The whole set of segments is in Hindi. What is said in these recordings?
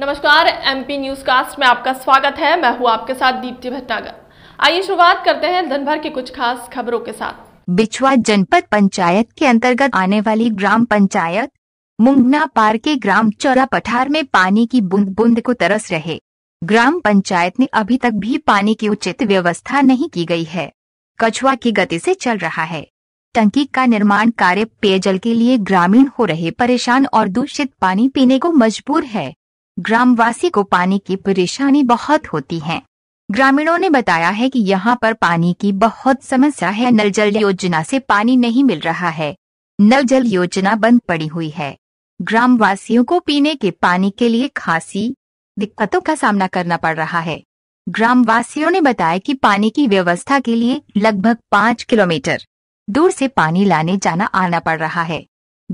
नमस्कार एमपी न्यूज कास्ट में आपका स्वागत है मैं हूँ आपके साथ दीप्ति भटनागर आइए शुरुआत करते हैं दिनभर के कुछ खास खबरों के साथ बिछुआ जनपद पंचायत के अंतर्गत आने वाली ग्राम पंचायत मुंगना पार के ग्राम चौरा पठार में पानी की बूंद बूंद को तरस रहे ग्राम पंचायत ने अभी तक भी पानी की उचित व्यवस्था नहीं की गई है कछुआ की गति से चल रहा है टंकी का निर्माण कार्य पेयजल के लिए ग्रामीण हो रहे परेशान और दूषित पानी पीने को मजबूर है ग्रामवासी को पानी की परेशानी बहुत होती है ग्रामीणों ने बताया है कि यहाँ पर पानी की बहुत समस्या है नल जल योजना से पानी नहीं मिल रहा है नल जल योजना बंद पड़ी हुई है ग्रामवासियों को पीने के पानी के लिए खासी दिक्कतों का सामना करना पड़ रहा है ग्रामवासियों ने बताया कि पानी की व्यवस्था के लिए लगभग पाँच किलोमीटर दूर से पानी लाने जाना आना पड़ रहा है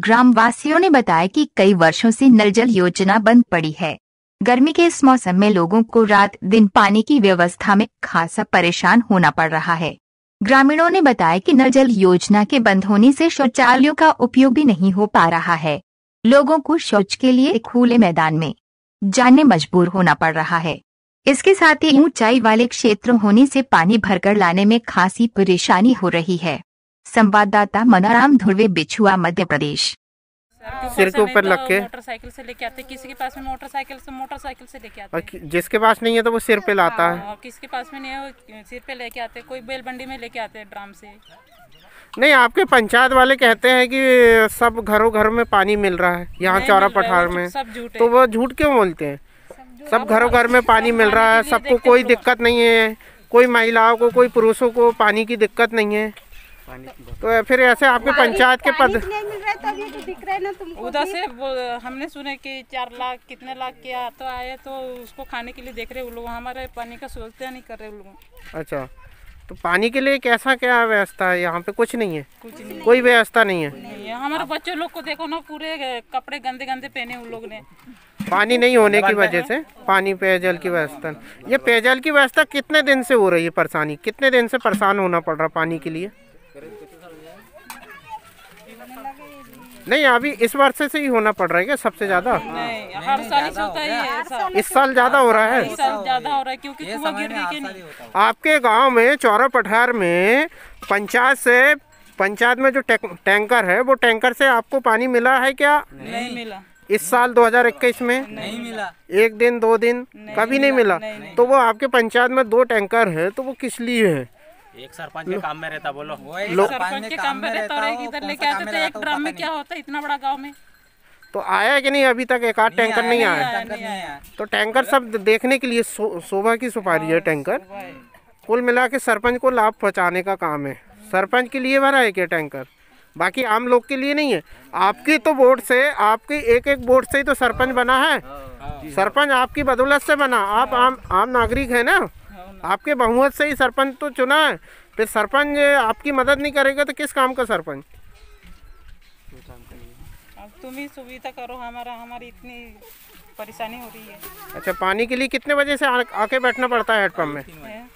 ग्रामवासियों ने बताया कि कई वर्षों से नल जल योजना बंद पड़ी है गर्मी के इस मौसम में लोगों को रात दिन पानी की व्यवस्था में खासा परेशान होना पड़ रहा है ग्रामीणों ने बताया कि नल जल योजना के बंद होने से शौचालयों का उपयोग भी नहीं हो पा रहा है लोगों को शौच के लिए खुले मैदान में जाने मजबूर होना पड़ रहा है इसके साथ ही ऊंचाई वाले क्षेत्र होने से पानी भरकर लाने में खासी परेशानी हो रही है संवाददाता मनाराम धुर्वे बिछुआ मध्य प्रदेश सिर के ऊपर तो लग के मोटरसाइकिल से लेके आते किसी के पास में मोटरसाइकिल से मोटरसाइकिल से लेके आते जिसके पास नहीं है तो वो सिर पे हाँ, लाता है हाँ, किसके पास में नहीं है सिर पे लेके आते कोई बंडी में लेके आते हैं ड्राम से नहीं आपके पंचायत वाले कहते हैं कि सब घरों घरों में पानी मिल रहा है यहाँ चौरा पठार में तो वो झूठ क्यों बोलते हैं सब घरों घर में पानी मिल रहा है सबको कोई दिक्कत नहीं है कोई महिलाओं को कोई पुरुषों को पानी की दिक्कत नहीं है तो फिर ऐसे आपके पंचायत के पद तो तो उधर से हमने सुने कि चार लाख कितने लाख के तो आए तो उसको खाने के लिए देख रहे लोग हमारे पानी का सुरक्षा नहीं कर रहे लोग अच्छा तो पानी के लिए कैसा क्या व्यवस्था है यहाँ पे कुछ नहीं है कुछ नहीं कोई व्यवस्था नहीं है हमारे बच्चों लोग को देखो ना पूरे कपड़े गंदे गंदे पहने उन लोग ने पानी नहीं होने की वजह से पानी पेयजल की व्यवस्था ये पेयजल की व्यवस्था कितने दिन से हो रही है परेशानी कितने दिन से परेशान होना पड़ रहा पानी के लिए नहीं अभी इस वर्ष से ही होना पड़ रहा है क्या सबसे ज्यादा हर साल होता है इस साल ज्यादा हो रहा है हम्म। ज्यादा हो रहा है क्योंकि कुआं आपके गांव में चौरा पठार में पंचायत से पंचायत में जो टैंकर है वो टैंकर से आपको पानी मिला है क्या नहीं मिला इस साल 2021 में नहीं मिला एक दिन दो दिन कभी नहीं मिला तो वो आपके पंचायत में दो टैंकर है तो वो किस लिए है एक सरपंच के काम में रहता बोलो एक सरपंच के काम में रहता और एक इधर लेके आते थे तो एक ड्रम में क्या होता इतना बड़ा गाँव में तो आया कि नहीं अभी तक एक आध टैंकर नहीं आया तो टैंकर सब देखने के लिए शोभा की सुपारी है हाँ, टैंकर कुल मिला के सरपंच को लाभ पहुँचाने का काम है सरपंच के लिए भरा है क्या टैंकर बाकी आम लोग के लिए नहीं है आपकी तो वोट से आपके एक एक वोट से ही तो सरपंच बना है हाँ। सरपंच आपकी बदौलत से बना आप आम आम नागरिक है ना आपके बहुमत से ही सरपंच तो चुना है फिर सरपंच आपकी मदद नहीं करेगा तो किस काम का सरपंच तुम ही सुविधा करो हमारा हमारी इतनी परेशानी हो रही है अच्छा पानी के लिए कितने बजे से आके बैठना पड़ता है हेडपम्प में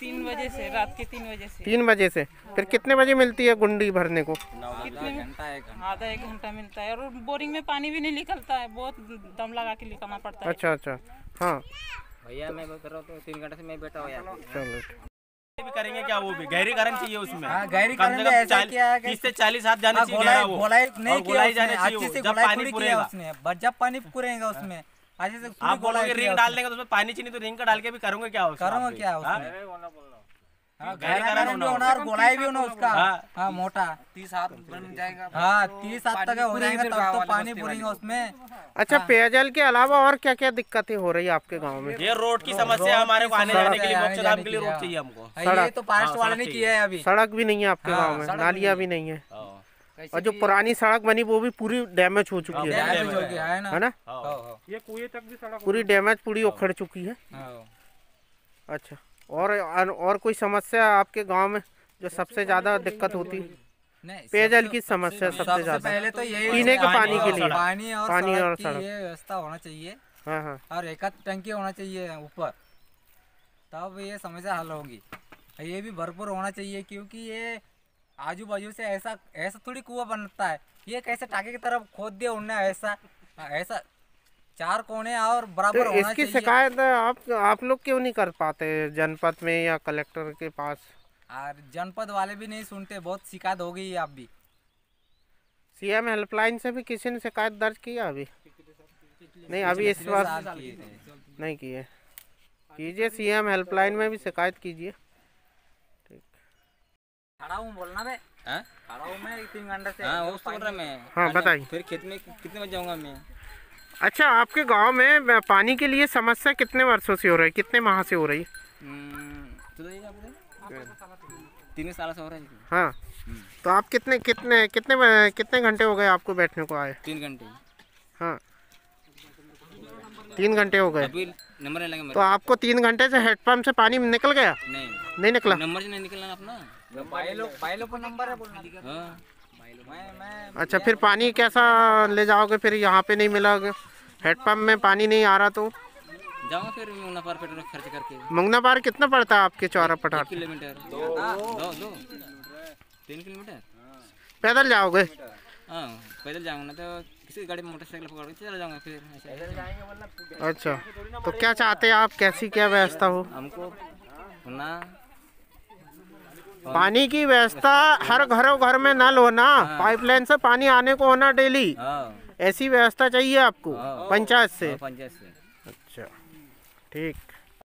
तीन बजे से रात के तीन बजे से तीन बजे से फिर कितने बजे मिलती है गुंडी भरने को आधा एक घंटा मिलता है और बोरिंग में पानी भी नहीं निकलता है बहुत दम लगा के निकलना पड़ता है अच्छा अच्छा हाँ भैया मैं कर रहा हूँ तो तीन घंटे से मैं बैठा हुआ भी करेंगे क्या वो भी गहरी करंट चाहिए उसमें हाँ, गहरी कम चालीस हाथ जाने हाँ, चाहिए वो जब पानी पूरेगा उसमें आप बोलोगे रिंग डाल देंगे तो उसमें पानी चीनी तो रिंग का डाल के भी करूंगा क्या करूंगा हाँ? क्या अच्छा हाँ। पेयजल के अलावा और क्या क्या दिक्कतें हो रही है आपके गाँव में ये रोड की समस्या हमारे आने जाने के लिए हाँ। हमको हाँ, सड़क तो वाले ने किया है अभी सड़क भी नहीं है आपके गाँव में नालियाँ भी नहीं है और जो पुरानी सड़क बनी वो भी पूरी डैमेज हो चुकी है है ना ये कुएं तक भी सड़क पूरी डैमेज पूरी उखड़ चुकी है अच्छा और और कोई समस्या आपके गांव में जो सबसे ज़्यादा तो दिक्कत होती पेयजल की समस्या सबसे ज़्यादा पहले तो यही पीने के पानी के लिए पानी और सड़क व्यवस्था होना चाहिए हाँ, हाँ। और एक टंकी होना चाहिए ऊपर तब ये समस्या हल होगी ये भी भरपूर होना चाहिए क्योंकि ये आजू बाजू से ऐसा ऐसा थोड़ी कुआ बनता है ये कैसे टाके की तरफ खोद दिया उन्हें ऐसा ऐसा चार कोने और बराबर तो इसकी शिकायत आप आप लोग क्यों नहीं कर पाते जनपद में या कलेक्टर के पास और जनपद वाले भी नहीं सुनते बहुत शिकायत हो गई आप भी सीएम हेल्पलाइन से भी किसी ने शिकायत दर्ज किया अभी नहीं अभी इस बार नहीं किए कीजिए सीएम हेल्पलाइन में भी शिकायत कीजिए खड़ा हूँ बोलना मैं हाँ? खड़ा हूँ मैं तीन घंटे से हाँ, हाँ बताइए फिर खेत में कितने बजे जाऊँगा मैं अच्छा आपके गांव में पानी के लिए समस्या कितने वर्षों से हो रही है कितने माह से हो रही है हम्म, तो तो तीन साल से हो रही है हाँ हम्म। तो आप कितने कितने कितने कितने घंटे हो गए आपको बैठने को आए तीन घंटे हाँ तीन घंटे हो गए नंबर लगे तो आपको तीन घंटे से हेडपम्प से पानी निकल गया नहीं नहीं निकला नंबर नहीं निकला अपना बाइलो बाइलो पर नंबर है बोलना हाँ। अच्छा फिर पानी कैसा ले जाओगे फिर यहाँ पे नहीं मिला हेडपम्प में पानी नहीं आ रहा तो फिर मुंगना पार पेट्रोल खर्च करके पार कितना पड़ता है आपके चौरा पठार किलोमीटर तीन किलोमीटर पैदल जाओगे हाँ, पैदल जाऊँगा तो किसी गाड़ी में मोटरसाइकिल पकड़ के चला जाऊंगा फिर अच्छा तो क्या चाहते हैं आप कैसी क्या व्यवस्था हो हमको ना पानी की व्यवस्था हर घरों घर में नल होना हाँ। पाइपलाइन से पानी आने को होना डेली हाँ। ऐसी व्यवस्था चाहिए आपको हाँ। पंचायत से हाँ, पंचायत से अच्छा ठीक